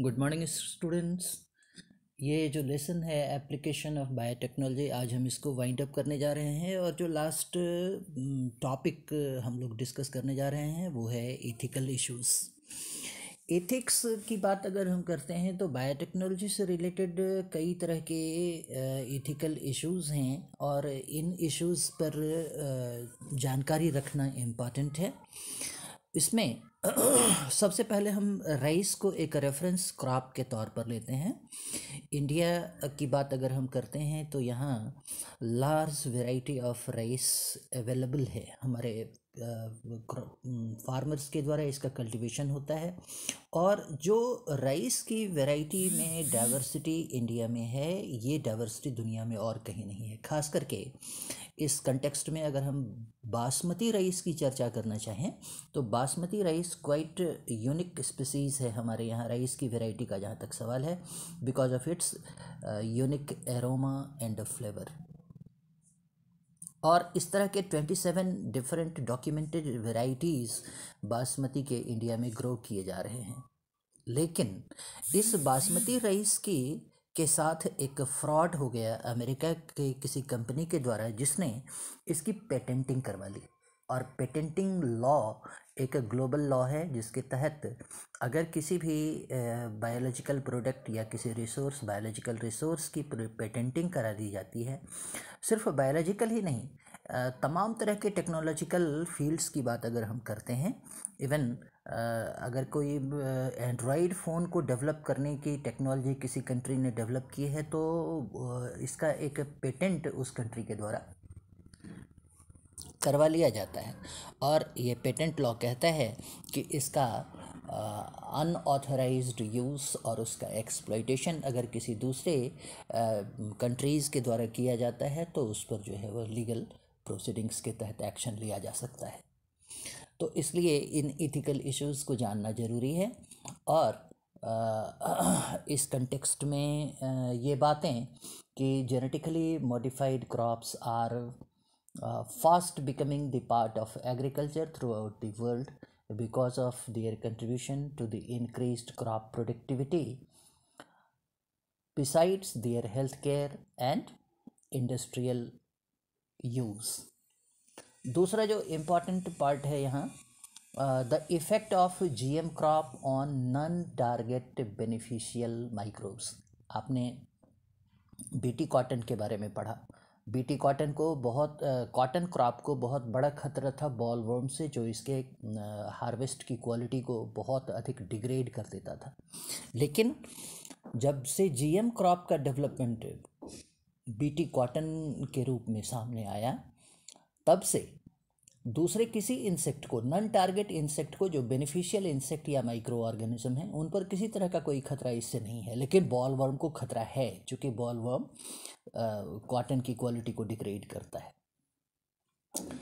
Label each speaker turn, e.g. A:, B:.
A: good morning students ये जो lesson है एप्लीकेशन ऑफ बायोटेक्नोलॉजी आज हम इसको वाइंड अप करने जा रहे हैं और जो लास्ट टॉपिक हम लोग डिस्कस करने जा रहे हैं वो है एथिकल इश्यूज़ एथिक्स की बात अगर हम करते हैं तो बायोटेक्नोलॉजी से रिलेटेड कई तरह के एथिकल इश्यूज़ हैं और इन इश्यूज़ पर जानकारी रखना इम्पॉर्टेंट है इसमें सबसे पहले हम राइस को एक रेफरेंस क्रॉप के तौर पर लेते हैं इंडिया की बात अगर हम करते हैं तो यहाँ large variety of rice available है हमारे फार्मर्स के द्वारा इसका कल्टीवेशन होता है और जो राइस की वैरायटी में डाइवर्सिटी इंडिया में है ये डाइवर्सिटी दुनिया में और कहीं नहीं है खास करके इस कंटेक्स्ट में अगर हम बासमती राइस की चर्चा करना चाहें तो basmati rice quite unique species है हमारे यहाँ राइस की वेराइटी का जहाँ तक सवाल है because of its unique aroma and flavour और इस तरह के twenty seven different documented varieties basmati के इंडिया में ग्रो किए जा रहे हैं लेकिन इस बासमती राइस की के साथ एक फ्रॉड हो गया अमेरिका के किसी कंपनी के द्वारा जिसने इसकी पेटेंटिंग करवा ली और पेटेंटिंग लॉ एक ग्लोबल लॉ है जिसके तहत अगर किसी भी बायोलॉजिकल प्रोडक्ट या किसी रिसोर्स बायोलॉजिकल रिसोर्स की पेटेंटिंग करा दी जाती है सिर्फ बायोलॉजिकल ही नहीं तमाम तरह के टेक्नोलॉजिकल फील्ड्स की बात अगर हम करते हैं इवन अगर कोई एंड्रॉयड फ़ोन को डेवलप करने की टेक्नोलॉजी किसी कंट्री ने डेवलप की है तो इसका एक पेटेंट उस कंट्री के द्वारा करवा लिया जाता है और ये पेटेंट लॉ कहता है कि इसका अनऑथराइज यूज़ और उसका एक्सप्लाइटेशन अगर किसी दूसरे कंट्रीज़ के द्वारा किया जाता है तो उस पर जो है वो लीगल प्रोसीडिंग्स के तहत एक्शन लिया जा सकता है तो इसलिए इन इथिकल इश्यूज़ को जानना ज़रूरी है और इस कंटेक्स्ट में ये बातें कि genetically modified crops are uh, fast becoming the part of agriculture throughout the world because of their contribution to the increased crop productivity besides their healthcare and industrial use दूसरा जो इम्पॉर्टेंट पार्ट है यहाँ the effect of GM crop on non target beneficial microbes आपने B T cotton के बारे में पढ़ा BT cotton को बहुत कॉटन क्रॉप को बहुत बड़ा खतरा था बॉल वर्म से जो इसके हार्वेस्ट की क्वालिटी को बहुत अधिक डिग्रेड कर देता था लेकिन जब से जीएम क्रॉप का डेवलपमेंट बीटी कॉटन के रूप में सामने आया तब से दूसरे किसी इंसेक्ट को नॉन टारगेट इंसेक्ट को जो बेनिफिशियल इंसेक्ट या माइक्रो ऑर्गेनिज्म है उन पर किसी तरह का कोई खतरा इससे नहीं है लेकिन बॉल वर्म को खतरा है चूंकि बॉल वर्म कॉटन की क्वालिटी को डिग्रेड करता है